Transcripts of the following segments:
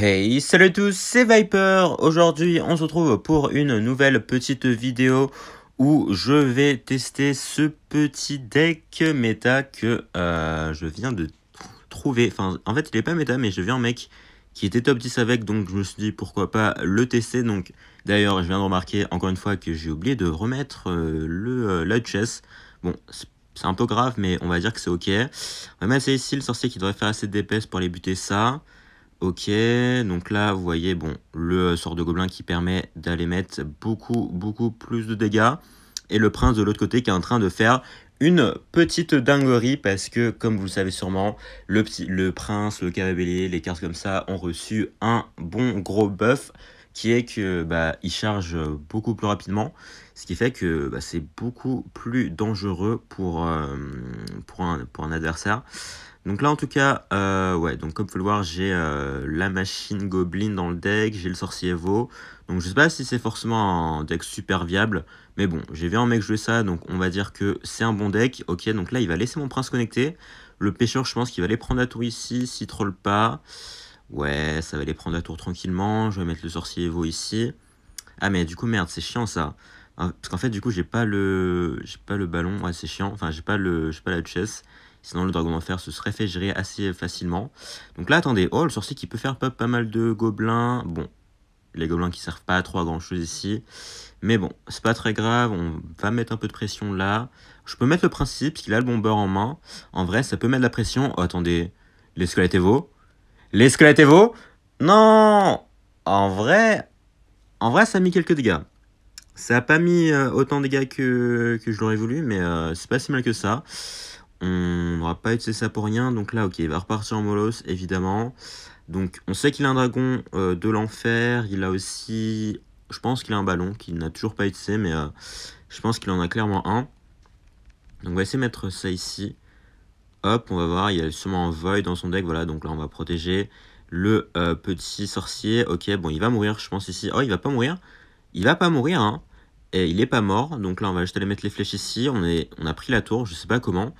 Hey, salut à tous, c'est Viper. Aujourd'hui, on se retrouve pour une nouvelle petite vidéo où je vais tester ce petit deck méta que euh, je viens de trouver. Enfin, en fait, il n'est pas méta, mais je viens un mec qui était top 10 avec, donc je me suis dit pourquoi pas le tester. Donc, d'ailleurs, je viens de remarquer encore une fois que j'ai oublié de remettre euh, le euh, la chess. Bon, c'est un peu grave, mais on va dire que c'est ok. On va mettre ici le sorcier qui devrait faire assez de DPS pour les buter ça. Ok, donc là, vous voyez, bon, le sort de gobelin qui permet d'aller mettre beaucoup, beaucoup plus de dégâts. Et le prince de l'autre côté qui est en train de faire une petite dinguerie parce que, comme vous le savez sûrement, le, le prince, le cavalier, les cartes comme ça ont reçu un bon gros buff qui est que bah, il charge beaucoup plus rapidement, ce qui fait que bah, c'est beaucoup plus dangereux pour, euh, pour, un, pour un adversaire. Donc là, en tout cas, euh, ouais, donc comme vous le voir, j'ai euh, la machine Goblin dans le deck, j'ai le sorcier Evo. Donc je sais pas si c'est forcément un deck super viable, mais bon, j'ai vu un mec jouer ça, donc on va dire que c'est un bon deck. Ok, donc là, il va laisser mon prince connecté. Le pêcheur, je pense qu'il va les prendre à tour ici, s'il troll pas. Ouais, ça va les prendre à tour tranquillement. Je vais mettre le sorcier Evo ici. Ah mais du coup, merde, c'est chiant ça. Ah, parce qu'en fait, du coup, j'ai pas le j'ai pas le ballon, ouais, c'est chiant. Enfin, j'ai pas le pas la duchesse. Sinon, le dragon d'enfer se serait fait gérer assez facilement. Donc là, attendez. Oh, le sorcier qui peut faire pop pas mal de gobelins. Bon, les gobelins qui servent pas trop à grand chose ici. Mais bon, c'est pas très grave, on va mettre un peu de pression là. Je peux mettre le principe, puisqu'il qu'il a le bomber en main. En vrai, ça peut mettre la pression. Oh, attendez, les squelettes évo Les squelettes et Non En vrai, en vrai, ça a mis quelques dégâts. Ça a pas mis euh, autant de dégâts que, je l'aurais voulu, mais euh, c'est pas si mal que ça. On n'aura pas utilisé ça pour rien. Donc là, ok, il va repartir en Molos, évidemment. Donc on sait qu'il a un dragon euh, de l'enfer. Il a aussi... Je pense qu'il a un ballon qu'il n'a toujours pas utilisé, mais euh, je pense qu'il en a clairement un. Donc on va essayer de mettre ça ici. Hop, on va voir, il y a sûrement un Void dans son deck. Voilà, donc là on va protéger le euh, petit sorcier. Ok, bon, il va mourir, je pense ici. Oh, il va pas mourir. Il va pas mourir, hein. Et il est pas mort, donc là on va juste aller mettre les flèches ici. On, est, on a pris la tour, je sais pas comment.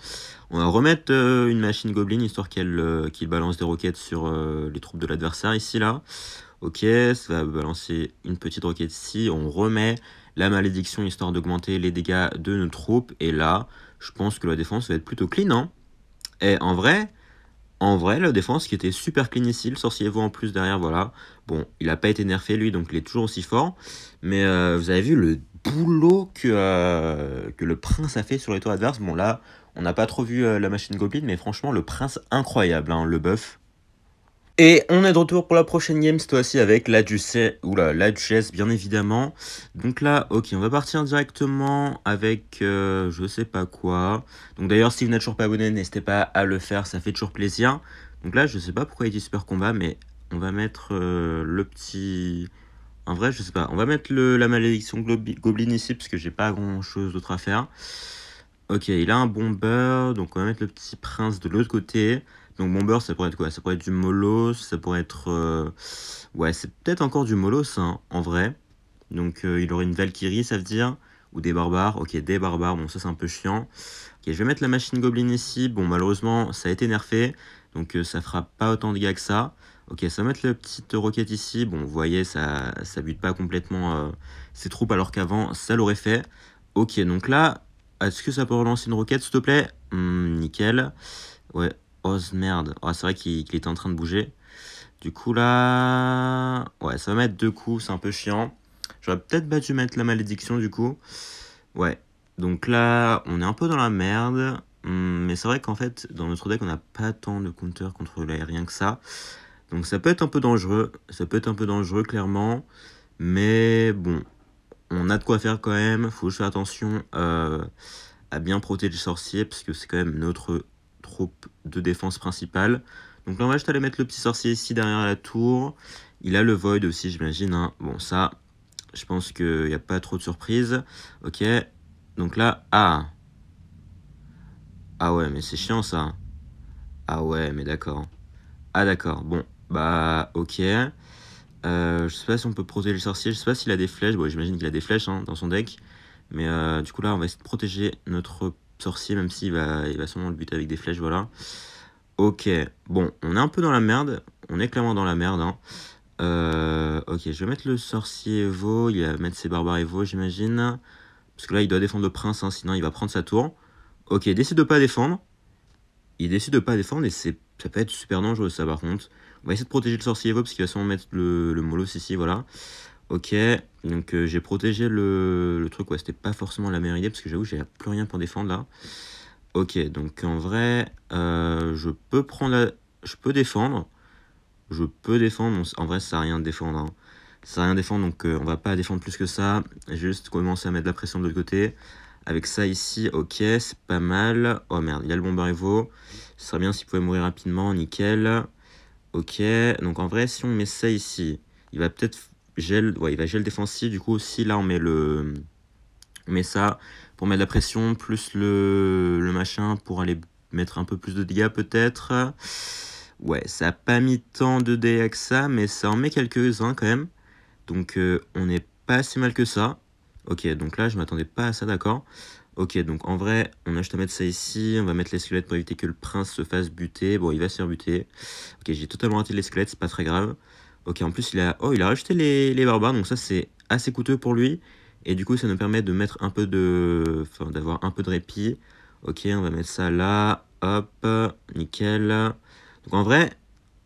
On va remettre euh, une machine goblin histoire qu'elle euh, balance des roquettes sur euh, les troupes de l'adversaire ici là. Ok, ça va balancer une petite roquette ici. On remet la malédiction histoire d'augmenter les dégâts de nos troupes. Et là, je pense que la défense va être plutôt clean. Hein et en vrai, en vrai, la défense qui était super clinicile, sorcier vaut en plus derrière, voilà. Bon, il n'a pas été nerfé lui, donc il est toujours aussi fort. Mais euh, vous avez vu le boulot que, euh, que le prince a fait sur les toits adverses. Bon là, on n'a pas trop vu euh, la machine goblin, mais franchement, le prince incroyable, hein, le buff. Et on est de retour pour la prochaine game, cette fois-ci avec la duchesse, oula, la duchesse bien évidemment. Donc là, ok, on va partir directement avec euh, je sais pas quoi. Donc d'ailleurs, si vous n'êtes toujours pas abonné, n'hésitez pas à le faire, ça fait toujours plaisir. Donc là, je sais pas pourquoi il dit super combat, mais on va mettre euh, le petit... En vrai, je sais pas, on va mettre la malédiction goblin ici, parce que j'ai pas grand-chose d'autre à faire. Ok, il a un bomber, donc on va mettre le petit prince de l'autre côté. Donc Bomber, ça pourrait être quoi Ça pourrait être du Molos, ça pourrait être... Euh, ouais, c'est peut-être encore du Molos, hein, en vrai. Donc euh, il aurait une Valkyrie, ça veut dire. Ou des barbares. Ok, des barbares, bon ça c'est un peu chiant. Ok, je vais mettre la machine Goblin ici. Bon, malheureusement, ça a été nerfé. Donc euh, ça fera pas autant de gars que ça. Ok, ça va mettre la petite roquette ici. Bon, vous voyez, ça, ça bute pas complètement ses troupes alors qu'avant, ça l'aurait fait. Ok, donc là, est-ce que ça peut relancer une roquette, s'il te plaît hmm, Nickel. Ouais, merde. Ah, c'est vrai qu'il était en train de bouger. Du coup là... Ouais, ça va mettre deux coups, c'est un peu chiant. J'aurais peut-être battu mettre la malédiction du coup. Ouais. Donc là, on est un peu dans la merde. Hmm, mais c'est vrai qu'en fait, dans notre deck, on n'a pas tant de counter contre l'aérien que ça. Donc ça peut être un peu dangereux. Ça peut être un peu dangereux, clairement. Mais bon, on a de quoi faire quand même. Faut faire attention euh, à bien protéger le sorcier. parce que c'est quand même notre de défense principale. Donc là, on va juste aller mettre le petit sorcier ici derrière la tour. Il a le void aussi, j'imagine. Hein. Bon, ça, je pense qu'il n'y a pas trop de surprises. Ok, donc là, ah. Ah ouais, mais c'est chiant ça. Ah ouais, mais d'accord. Ah d'accord, bon, bah ok. Euh, je sais pas si on peut protéger le sorcier, je sais pas s'il a des flèches. Bon, j'imagine qu'il a des flèches hein, dans son deck. Mais euh, du coup là, on va essayer de protéger notre sorcier, même s'il va, il va sûrement le buter avec des flèches, voilà. Ok, bon, on est un peu dans la merde. On est clairement dans la merde, hein. euh, ok, je vais mettre le sorcier Evo. Il va mettre ses barbares Evo, j'imagine. Parce que là, il doit défendre le prince, hein, sinon il va prendre sa tour. Ok, il décide de pas défendre. Il décide de pas défendre et c'est, ça peut être super dangereux, ça, par contre. On va essayer de protéger le sorcier Evo, parce qu'il va sûrement mettre le, le ici, voilà. Ok, donc euh, j'ai protégé le, truc, ouais, c'était pas forcément la meilleure idée, parce que j'avoue, j'ai plus rien pour défendre là. Ok, donc en vrai, euh, je peux prendre la... Je peux défendre. Je peux défendre, en vrai, ça sert rien de défendre. Hein. Ça sert rien de défendre, donc euh, on va pas défendre plus que ça. Juste commencer à mettre la pression de l'autre côté. Avec ça ici, ok, c'est pas mal. Oh merde, il y a le vaut. Ce serait bien s'il pouvait mourir rapidement, nickel. Ok, donc en vrai, si on met ça ici, il va peut-être gel, ouais, il va gel défensif. Du coup, aussi, là, on met le. On met ça pour mettre la pression, plus le, machin pour aller mettre un peu plus de dégâts, peut-être. Ouais, ça n'a pas mis tant de dégâts que ça, mais ça en met quelques-uns quand même. Donc, euh, on n'est pas si mal que ça. Ok, donc là, je m'attendais pas à ça, d'accord. Ok, donc en vrai, on a juste à mettre ça ici. On va mettre les squelettes pour éviter que le prince se fasse buter. Bon, il va se faire buter. Ok, j'ai totalement raté les squelettes, c'est pas très grave. Ok, en plus, il a, oh, il a rajouté les, barbares, donc ça, c'est assez coûteux pour lui. Et du coup, ça nous permet de mettre un peu de... Enfin, d'avoir un peu de répit. Ok, on va mettre ça là. Hop, nickel. Donc en vrai,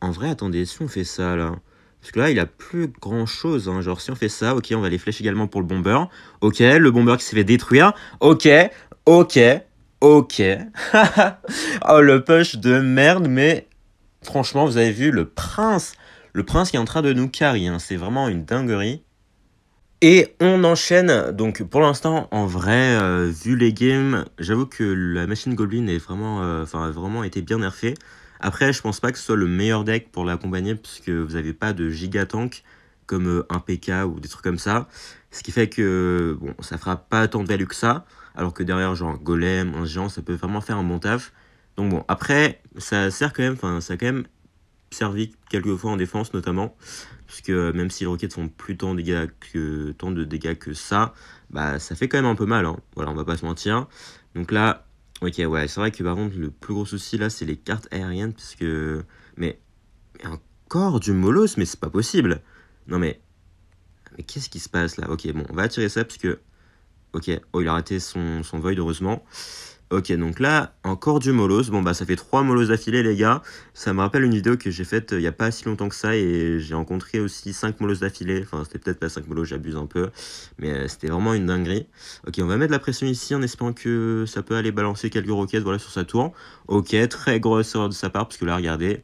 en vrai, attendez, si on fait ça là... Parce que là, il a plus grand chose. Hein. Genre, si on fait ça, ok, on va les flèches également pour le bomber. Ok, le bomber qui s'est fait détruire. Ok, ok, ok. oh, le push de merde, mais franchement, vous avez vu, le prince le prince qui est en train de nous carry, hein, c'est vraiment une dinguerie. Et on enchaîne, donc pour l'instant, en vrai, euh, vu les games, j'avoue que la machine Goblin est vraiment, euh, a vraiment été bien nerfée. Après, je pense pas que ce soit le meilleur deck pour l'accompagner, puisque vous n'avez pas de giga tank comme euh, un PK ou des trucs comme ça. Ce qui fait que bon, ça fera pas tant de value que ça, alors que derrière, genre, golem, un géant, ça peut vraiment faire un bon taf. Donc bon, après, ça sert quand même, enfin, ça quand même servi quelques fois en défense notamment, puisque euh, même si les roquettes font plus tant de dégâts que, tant de dégâts que ça, bah ça fait quand même un peu mal, hein. voilà on va pas se mentir. Donc là, ok ouais, c'est vrai que par contre le plus gros souci là c'est les cartes aériennes, puisque Mais, encore du molos, mais c'est pas possible Non mais, mais qu'est-ce qui se passe là Ok bon, on va attirer ça parce que... Ok, oh il a raté son, son void heureusement. Ok, donc là, encore du molosse Bon, bah, ça fait trois molos d'affilée, les gars. Ça me rappelle une vidéo que j'ai faite euh, il n'y a pas si longtemps que ça et j'ai rencontré aussi cinq molos d'affilée. Enfin, c'était peut-être pas cinq molos j'abuse un peu. Mais euh, c'était vraiment une dinguerie. Ok, on va mettre la pression ici en espérant que ça peut aller balancer quelques roquettes, voilà, sur sa tour. Ok, très grosse erreur de sa part, parce que là, regardez,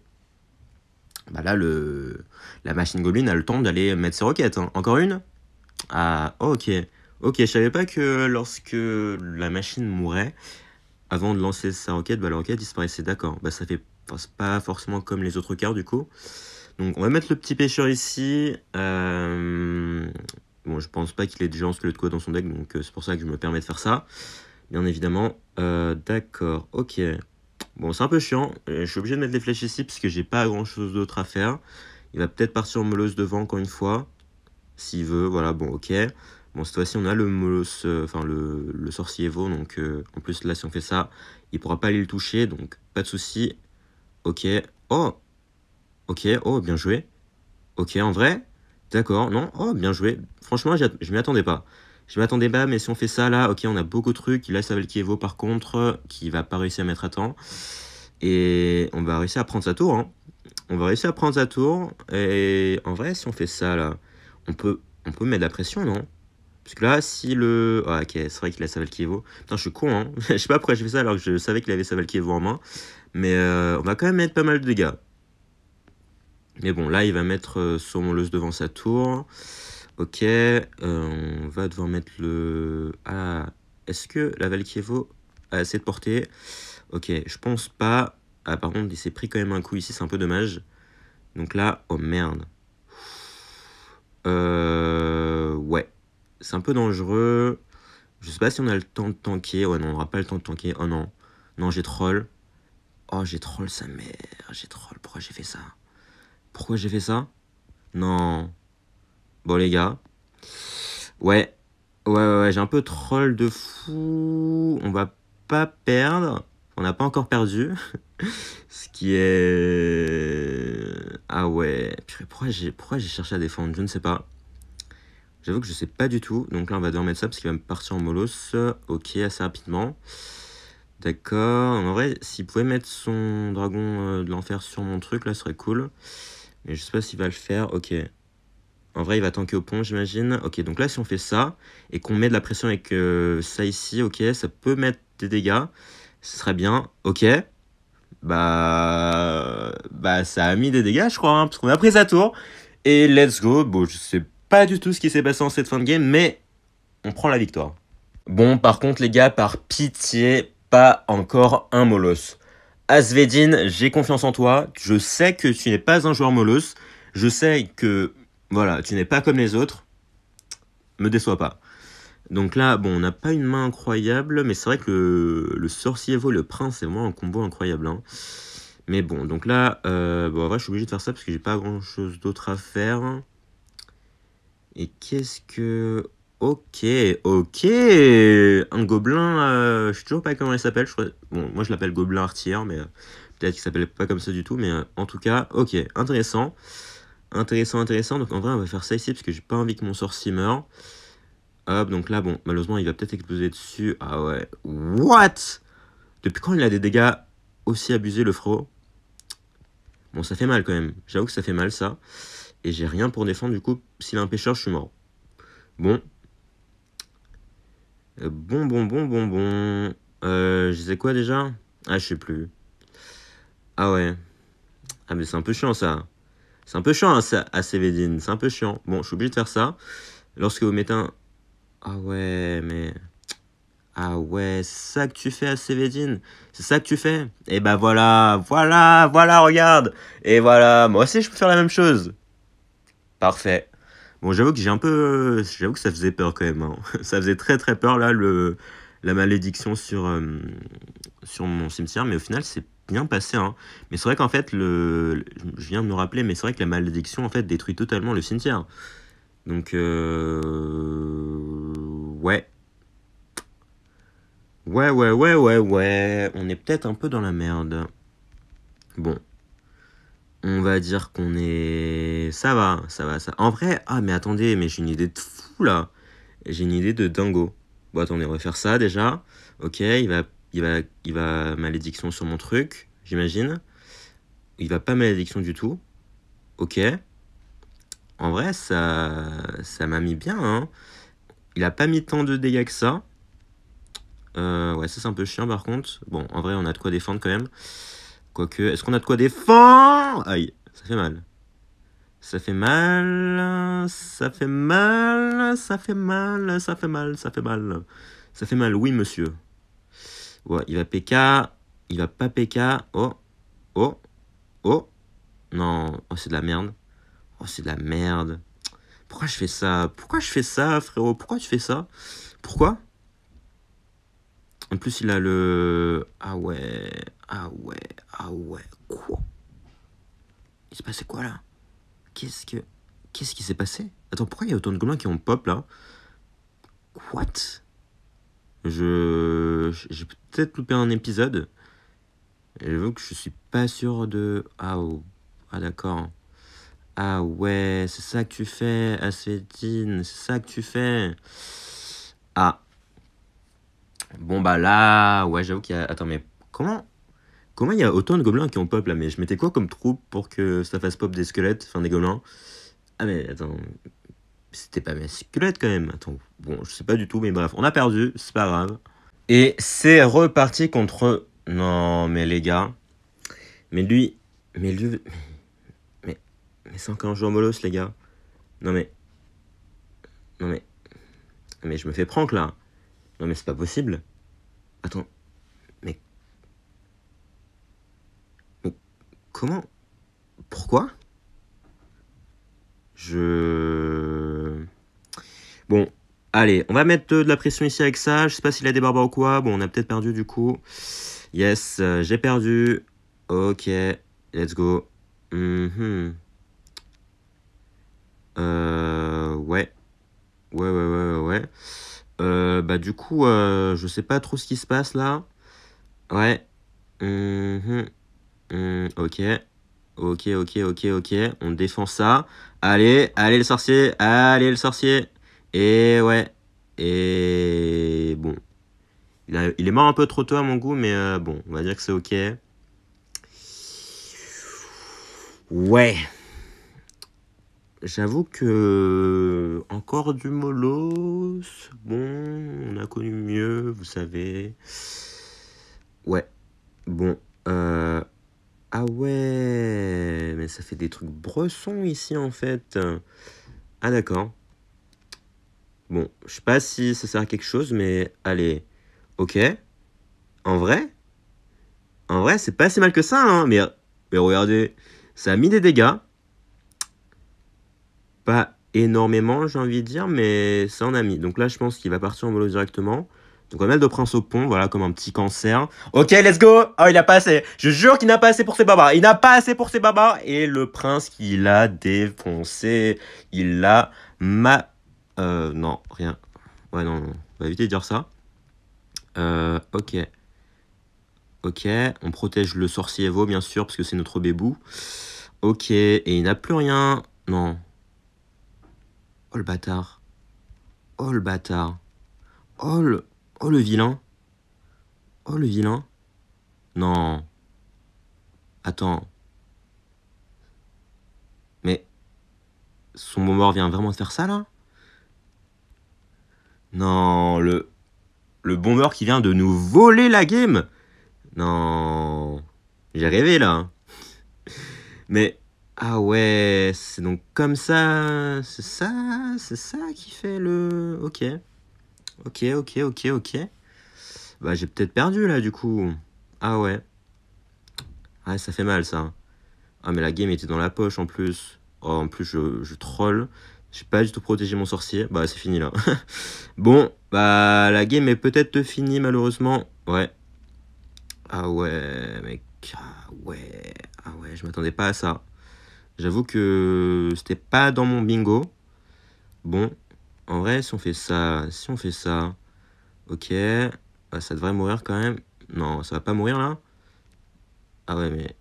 bah là, le, la machine Goblin a le temps d'aller mettre ses roquettes. Hein. Encore une Ah, ok. Ok, je savais pas que lorsque la machine mourait, avant de lancer sa requête, bah, la requête disparaissait. D'accord, bah, ça fait pas forcément comme les autres cartes du coup. Donc on va mettre le petit pêcheur ici. Euh, bon, je pense pas qu'il ait déjà en le quoi dans son deck, donc euh, c'est pour ça que je me permets de faire ça. Bien évidemment. Euh, d'accord, ok. Bon, c'est un peu chiant. Je suis obligé de mettre les flèches ici parce que j'ai pas grand chose d'autre à faire. Il va peut-être partir en meuleuse devant encore une fois. S'il veut, voilà, bon, ok. Bon, cette fois-ci, on a le Molos, euh, enfin le, le sorcier Evo, donc euh, en plus, là, si on fait ça, il pourra pas aller le toucher, donc pas de souci. Ok. Oh Ok, oh, bien joué. Ok, en vrai D'accord, non Oh, bien joué. Franchement, je m'y attendais pas. Je m'attendais pas, mais si on fait ça, là, ok, on a beaucoup de trucs. Là, ça va le Kievo, par contre, qui va pas réussir à mettre à temps. Et on va réussir à prendre sa tour. Hein. On va réussir à prendre sa tour. Et en vrai, si on fait ça, là, on peut, on peut mettre la pression, non parce que là, si le... Ah, ok, c'est vrai qu'il a sa Valkievo. Putain, je suis con, hein. je sais pas pourquoi j'ai fait ça alors que je savais qu'il avait sa Valkievo en main. Mais euh, on va quand même mettre pas mal de dégâts. Mais bon, là, il va mettre euh, son molleuse devant sa tour. Ok, euh, on va devoir mettre le... Ah, est-ce que la Valkievo a assez de portée Ok, je pense pas. Ah, par contre, il s'est pris quand même un coup ici, c'est un peu dommage. Donc là, oh merde. Euh... Ouais, c'est un peu dangereux. Je sais pas si on a le temps de tanker. Ouais, non, on aura pas le temps de tanker. Oh non. Non, j'ai troll. Oh, j'ai troll sa mère. J'ai troll. Pourquoi j'ai fait ça Pourquoi j'ai fait ça Non. Bon, les gars. Ouais. Ouais, ouais, J'ai un peu troll de fou. On va pas perdre. On n'a pas encore perdu. Ce qui est... Ah ouais. pourquoi j'ai cherché à défendre Je ne sais pas. J'avoue que je sais pas du tout. Donc là, on va devoir mettre ça parce qu'il va me partir en molos. Ok, assez rapidement. D'accord. En vrai, s'il pouvait mettre son dragon euh, de l'enfer sur mon truc, là, ce serait cool. Mais je sais pas s'il va le faire. Ok. En vrai, il va tanker au pont, j'imagine. Ok, donc là, si on fait ça et qu'on met de la pression avec euh, ça ici, ok, ça peut mettre des dégâts. Ce serait bien. Ok. Bah. Bah, ça a mis des dégâts, je crois, hein, parce qu'on a pris sa tour. Et let's go. Bon, je sais pas pas du tout ce qui s'est passé en cette fin de game, mais on prend la victoire. Bon, par contre, les gars, par pitié, pas encore un Molos. Asvedin, j'ai confiance en toi. Je sais que tu n'es pas un joueur Molos. Je sais que, voilà, tu n'es pas comme les autres. Me déçois pas. Donc là, bon, on n'a pas une main incroyable, mais c'est vrai que le, sorcier vaut le prince, et moi un combo incroyable. Hein. Mais bon, donc là, euh, bon, en vrai, je suis obligé de faire ça parce que j'ai pas grand chose d'autre à faire. Et qu'est-ce que... Ok, ok Un gobelin, je euh, je sais toujours pas comment il s'appelle. Bon, moi je l'appelle gobelin artilleur, mais euh, peut-être qu'il s'appelle pas comme ça du tout. Mais euh, en tout cas, ok, intéressant. Intéressant, intéressant. Donc en vrai, on va faire ça ici, parce que j'ai pas envie que mon sorcier meure. Hop, donc là, bon, malheureusement, il va peut-être exploser dessus. Ah ouais, what Depuis quand il a des dégâts aussi abusés, le fro Bon, ça fait mal quand même. J'avoue que ça fait mal, ça et j'ai rien pour défendre, du coup, si a un pêcheur, je suis mort. Bon. Bon, bon, bon, bon, bon. je sais quoi déjà Ah, je sais plus. Ah ouais. Ah, mais c'est un peu chiant ça. C'est un peu chiant ça, à Cévedine. C'est un peu chiant. Bon, je suis obligé de faire ça. Lorsque vous mettez un. Ah ouais, mais. Ah ouais, c'est ça que tu fais à Cévedine C'est ça que tu fais Et bah voilà, voilà, voilà, regarde Et voilà, moi aussi je peux faire la même chose Parfait. Bon, j'avoue que j'ai un peu. J'avoue que ça faisait peur quand même. Hein. Ça faisait très très peur là, le... la malédiction sur, euh, sur mon cimetière, mais au final, c'est bien passé. Hein. Mais c'est vrai qu'en fait, le... je viens de me rappeler, mais c'est vrai que la malédiction en fait détruit totalement le cimetière. Donc, euh, ouais. Ouais, ouais, ouais, ouais, ouais. On est peut-être un peu dans la merde. Bon on va dire qu'on est... Ça va, ça va, ça... En vrai, ah mais attendez, mais j'ai une idée de fou là. J'ai une idée de dingo. Bon attendez, on va faire ça déjà. Ok, il va, il va, il va malédiction sur mon truc, j'imagine. Il va pas malédiction du tout. Ok. En vrai, ça ça m'a mis bien. Hein. Il a pas mis tant de dégâts que ça. Euh, ouais, ça c'est un peu chiant par contre. Bon, en vrai, on a de quoi défendre quand même. Quoique, est-ce qu'on a de quoi défendre Aïe, ça fait mal. Ça fait mal, ça fait mal, ça fait mal, ça fait mal, ça fait mal. Ça fait mal, oui monsieur. Ouais, il va PK, il va pas PK. Oh, oh, oh. Non, oh c'est de la merde. Oh c'est de la merde. Pourquoi je fais ça Pourquoi je fais ça frérot Pourquoi je fais ça Pourquoi en plus, il a le. Ah ouais, ah ouais, ah ouais, quoi Il s'est passé quoi là Qu'est-ce que. Qu'est-ce qui s'est passé Attends, pourquoi il y a autant de gobelins qui ont pop là What Je. J'ai peut-être loupé un épisode. veux que je suis pas sûr de. Ah, oh. ah d'accord. Ah ouais, c'est ça que tu fais, Asfetine, c'est ça que tu fais. Ah. Bon, bah là, ouais, j'avoue qu'il y a. Attends, mais comment. Comment il y a autant de gobelins qui ont pop là Mais je mettais quoi comme troupe pour que ça fasse pop des squelettes Enfin, des gobelins Ah, mais attends. C'était pas mes squelettes quand même. Attends. Bon, je sais pas du tout, mais bref, on a perdu, c'est pas grave. Et c'est reparti contre. Non, mais les gars. Mais lui. Mais lui. Mais. Mais c'est encore un molos, les gars. Non, mais. Non, mais. Mais je me fais prank là. Non mais c'est pas possible. Attends. Mais... comment Pourquoi Je... Bon, allez, on va mettre euh, de la pression ici avec ça. Je sais pas s'il a des barbares ou quoi. Bon, on a peut-être perdu du coup. Yes, euh, j'ai perdu. Ok, let's go. Mhm. Euh... Ouais, ouais, ouais, ouais. ouais. Euh, bah du coup, euh, je sais pas trop ce qui se passe là. Ouais. Mhm. Mhm. ok. Ok, ok, ok, ok. On défend ça. Allez, allez le sorcier. Allez le sorcier. Et ouais. Et bon. Il, est mort un peu trop tôt à mon goût, mais euh, bon, on va dire que c'est ok. Ouais. J'avoue que encore du molos, bon, on a connu mieux, vous savez. Ouais, bon, euh, ah ouais, mais ça fait des trucs bressons ici en fait. Ah d'accord. Bon, je sais pas si ça sert à quelque chose, mais allez, ok. En vrai, en vrai, c'est pas si mal que ça, hein, mais, mais regardez, ça a mis des dégâts pas énormément, j'ai envie de dire, mais c'est un ami. Donc là, je pense qu'il va partir en mollo directement. Donc on va mettre le prince au pont, voilà, comme un petit cancer. Ok, let's go Oh, il n'a pas assez Je jure qu'il n'a pas assez pour ses babas Il n'a pas assez pour ses babas Et le prince qui l'a défoncé. Il l'a ma... Euh, non, rien. Ouais, non, non. On va éviter de dire ça. Euh, ok. Ok, on protège le sorcier Evo, bien sûr, parce que c'est notre bébou. Ok, et il n'a plus rien. Non, Oh le bâtard. Oh le bâtard. Oh le, oh le vilain. Oh le vilain. Non. Attends. Mais son bomber vient vraiment de faire ça là Non, le le bon qui vient de nous voler la game. Non. J'ai rêvé là. Mais ah ouais, c'est donc comme ça, c'est ça, c'est ça qui fait le... Ok. Ok, ok, ok, ok. Bah j'ai peut-être perdu là du coup. Ah ouais. Ah ça fait mal ça. Ah mais la game était dans la poche en plus. Oh, en plus je, je troll. J'ai pas du tout protégé mon sorcier. Bah c'est fini là. bon, bah la game est peut-être finie malheureusement. Ouais. Ah ouais, mec. Ah ouais. Ah ouais, je m'attendais pas à ça. J'avoue que c'était pas dans mon bingo. Bon, en vrai, si on fait ça, si on fait ça, ok, bah, ça devrait mourir quand même. Non, ça va pas mourir là Ah ouais, mais.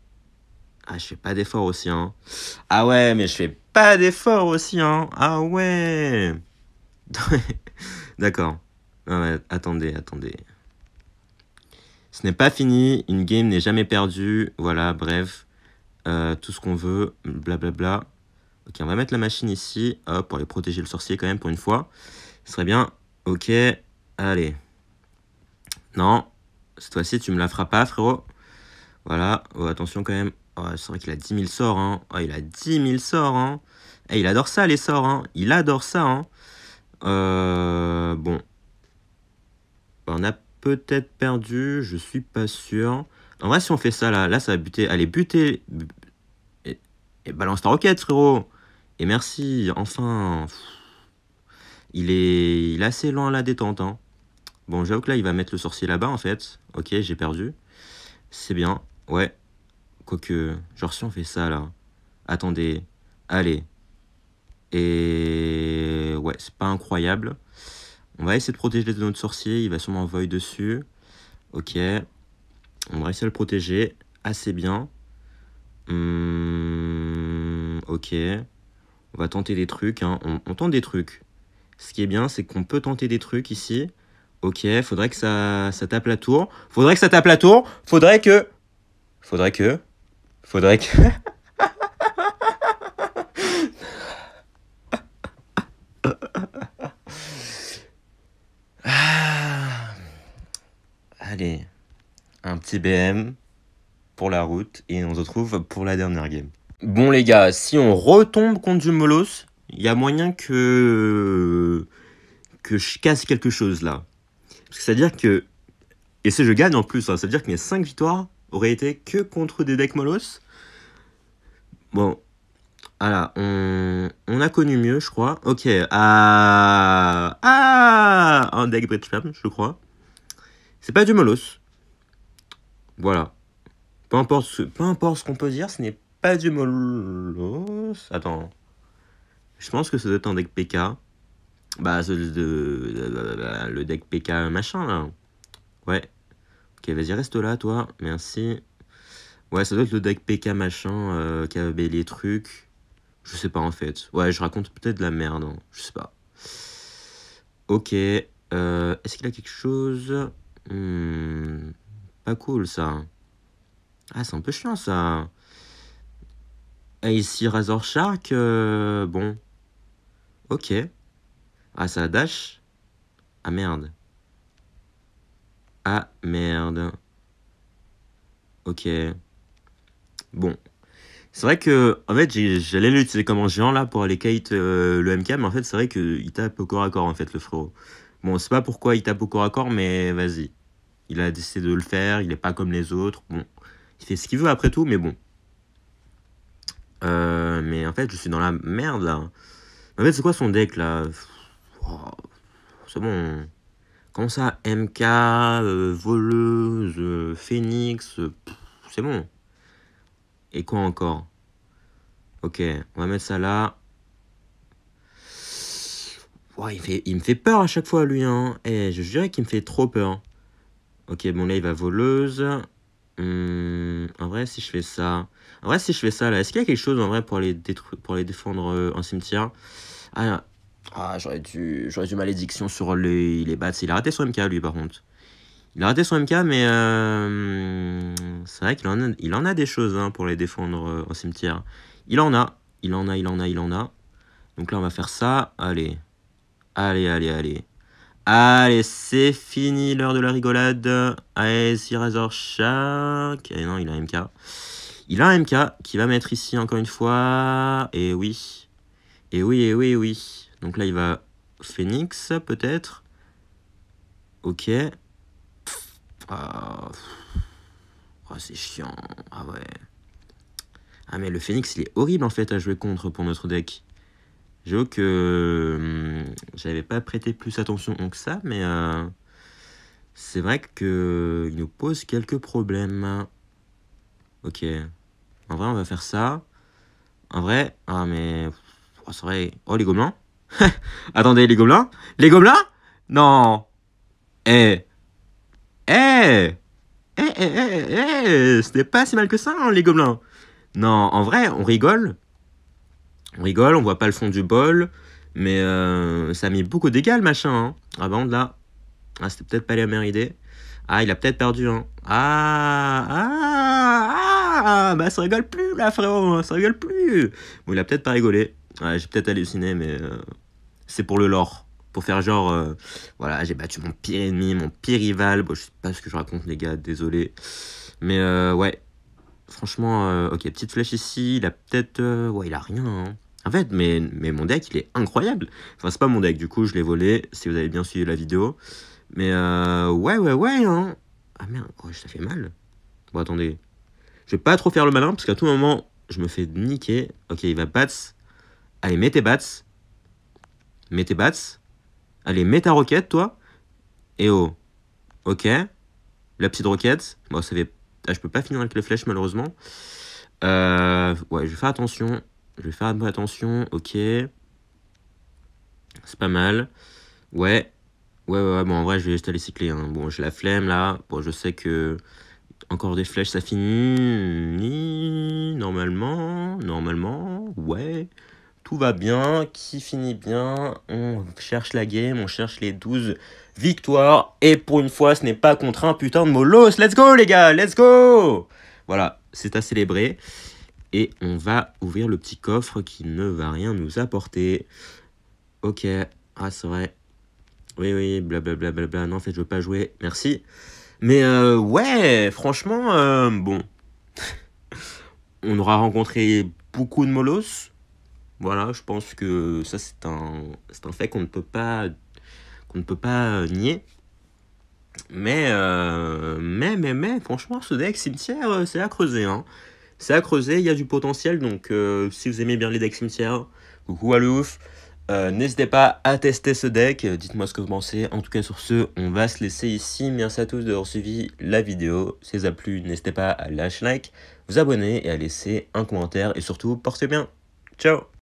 Ah, je fais pas d'effort aussi, hein. Ah ouais, mais je fais pas d'effort aussi, hein. Ah ouais D'accord. attendez, attendez. Ce n'est pas fini, une game n'est jamais perdue. Voilà, bref. Euh, tout ce qu'on veut, blablabla. Bla bla. Ok, on va mettre la machine ici, hop, pour aller protéger le sorcier quand même pour une fois. Ce serait bien, ok, allez. Non, cette fois-ci tu me la feras pas frérot. Voilà, oh, attention quand même. Oh, c'est vrai qu'il a 10 000 sorts, hein. Oh, il a 10 000 sorts, hein. Eh, il adore ça les sorts, hein. Il adore ça, hein. Euh, bon. On a peut-être perdu, je suis pas sûr. En vrai, si on fait ça, là, là ça va buter. Allez, buter, et balance ta roquette, frérot Et merci, enfin il est, il est assez loin, à la détente. Hein. Bon, j'avoue que là, il va mettre le sorcier là-bas, en fait. Ok, j'ai perdu. C'est bien, ouais. Quoique, genre si on fait ça, là. Attendez, allez. Et... Ouais, c'est pas incroyable. On va essayer de protéger de notre sorcier, il va sûrement envoyer dessus. Ok. On va essayer de le protéger assez bien. Hum ok, on va tenter des trucs, hein. on, tente des trucs. Ce qui est bien, c'est qu'on peut tenter des trucs ici. Ok, faudrait que ça, tape la tour. Faudrait que ça tape la tour. Faudrait que... Faudrait que... Faudrait que... Ah. Allez, un petit BM pour la route et on se retrouve pour la dernière game. Bon les gars, si on retombe contre du Molos, il y a moyen que que je casse quelque chose là. c'est-à-dire que et si je gagne en plus, hein, ça veut à dire que mes 5 victoires auraient été que contre des decks Molos. Bon, voilà, on, a connu mieux, je crois. Ok, ah, ah, un deck Bridge je crois. C'est pas du Molos. Voilà. Peu importe ce, peu importe ce qu'on peut dire, ce n'est Molos. Attends. Je pense que ça doit être un deck PK. Bah, de, le deck PK machin, là. Ouais. Ok, vas-y, reste là, toi. Merci. Ouais, ça doit être le deck PK machin, euh, Qui avait les trucs. Je sais pas, en fait. Ouais, je raconte peut-être de la merde. Hein. Je sais pas. Ok. Euh, est-ce qu'il a quelque chose hmm, Pas cool, ça. Ah, c'est un peu chiant, ça ici Razor Shark, euh, bon. Ok. Ah, ça dash Ah merde. Ah merde. Ok. Bon. C'est vrai que, en fait, j'allais l'utiliser comme un géant là pour aller kite euh, le MK, mais en fait, c'est vrai qu'il tape au corps à corps en fait, le frérot. Bon, c'est pas pourquoi il tape au corps à corps, mais vas-y. Il a décidé de le faire, il est pas comme les autres. Bon, il fait ce qu'il veut après tout, mais bon. Euh, mais en fait, je suis dans la merde là. En fait, c'est quoi son deck là C'est bon. Comment ça MK, euh, voleuse, euh, phoenix, c'est bon. Et quoi encore Ok, on va mettre ça là. il, fait, il me fait peur à chaque fois lui. Hein. Et eh, je dirais qu'il me fait trop peur. Ok, bon là il va voleuse. Hum, en vrai, si je fais ça. En vrai, si je fais ça, là, est-ce qu'il y a quelque chose en vrai pour les, pour les défendre euh, en cimetière Ah, j'aurais dû... dû malédiction sur les, les bats. Il a raté son MK, lui, par contre. Il a raté son MK, mais euh... c'est vrai qu'il en, a... Il en a des choses hein, pour les défendre euh, en cimetière. Il en a. Il en a, il en a, il en a. Donc là, on va faire ça. Allez. Allez, allez, allez. Allez, c'est fini l'heure de la rigolade. Allez, si Razor Shark. Eh non, il a un MK. Il a un MK qui va mettre ici encore une fois. Et oui. Et oui, et oui, et oui. Donc là, il va Phoenix, peut-être. Ok. Ah. oh, c'est chiant. Ah ouais. Ah mais le Phoenix, il est horrible en fait à jouer contre pour notre deck. J'avoue que hum, j'avais pas prêté plus attention que ça, mais euh, c'est vrai qu'il nous pose quelques problèmes. Ok. En vrai, on va faire ça. En vrai, ah mais... Oh, c'est vrai. Oh, les gobelins Attendez, les gobelins Les gobelins Non eh. eh Eh Eh Eh Eh Eh C'était pas si mal que ça, hein, les gobelins Non, en vrai, on rigole, on rigole, on voit pas le fond du bol, mais euh, ça a mis beaucoup d'égal machin. Hein. Ah bah là, ah, c'était peut-être pas la meilleure idée. Ah, il a peut-être perdu. Hein. Ah, ah, ah, bah ça rigole plus là, frérot, hein, ça rigole plus. Bon, il a peut-être pas rigolé. j'ai peut-être halluciné, mais euh, c'est pour le lore. Pour faire genre, euh, voilà, j'ai battu mon pire ennemi, mon pire rival. Bon, je sais pas ce que je raconte, les gars, désolé. Mais ouais, franchement, ok, petite flèche ici. Il a peut-être. ouais, il a rien. Hein. En mais, mais mon deck, il est incroyable. Enfin, c'est pas mon deck, du coup, je l'ai volé, si vous avez bien suivi la vidéo. Mais euh, ouais, ouais, ouais, hein. Ah merde, oh, ça fait mal. Bon, attendez. Je vais pas trop faire le malin, parce qu'à tout moment, je me fais niquer. Ok, il va bats. Allez, mets tes bats. Mets tes bats. Allez, mets ta roquette, toi. Et oh. Ok. La petite roquette. Bon, ça ah, je peux pas finir avec les flèches, malheureusement. Euh, ouais, je vais faire attention. Je vais faire attention, ok. C'est pas mal. Ouais. Ouais, ouais, ouais, bon, en vrai, je vais juste aller cycler. Hein. Bon, j'ai la flemme, là. Bon, je sais que... Encore des flèches, ça finit... Normalement, normalement, ouais. Tout va bien, qui finit bien, on cherche la game, on cherche les 12 victoires. Et pour une fois, ce n'est pas contre un putain de Molos. Let's go, les gars, let's go Voilà, c'est à célébrer et on va ouvrir le petit coffre qui ne va rien nous apporter. Ok, ah c'est vrai. Oui, oui, blablabla, non en fait je veux pas jouer, merci. Mais euh, ouais, franchement, euh, bon, on aura rencontré beaucoup de molos. Voilà, je pense que ça c'est un, un fait qu'on ne peut pas qu'on ne peut pas euh, nier. Mais, mais, mais, mais, franchement, ce deck cimetière, c'est à creuser. Hein. C'est à creuser, il y a du potentiel, donc euh, si vous aimez bien les decks cimetières, coucou à l'ouf. Euh, n'hésitez pas à tester ce deck, dites-moi ce que vous pensez. En tout cas sur ce, on va se laisser ici. Merci à tous d'avoir suivi la vidéo. Si ça vous a plu, n'hésitez pas à lâcher like, vous abonner et à laisser un commentaire. Et surtout, portez bien. Ciao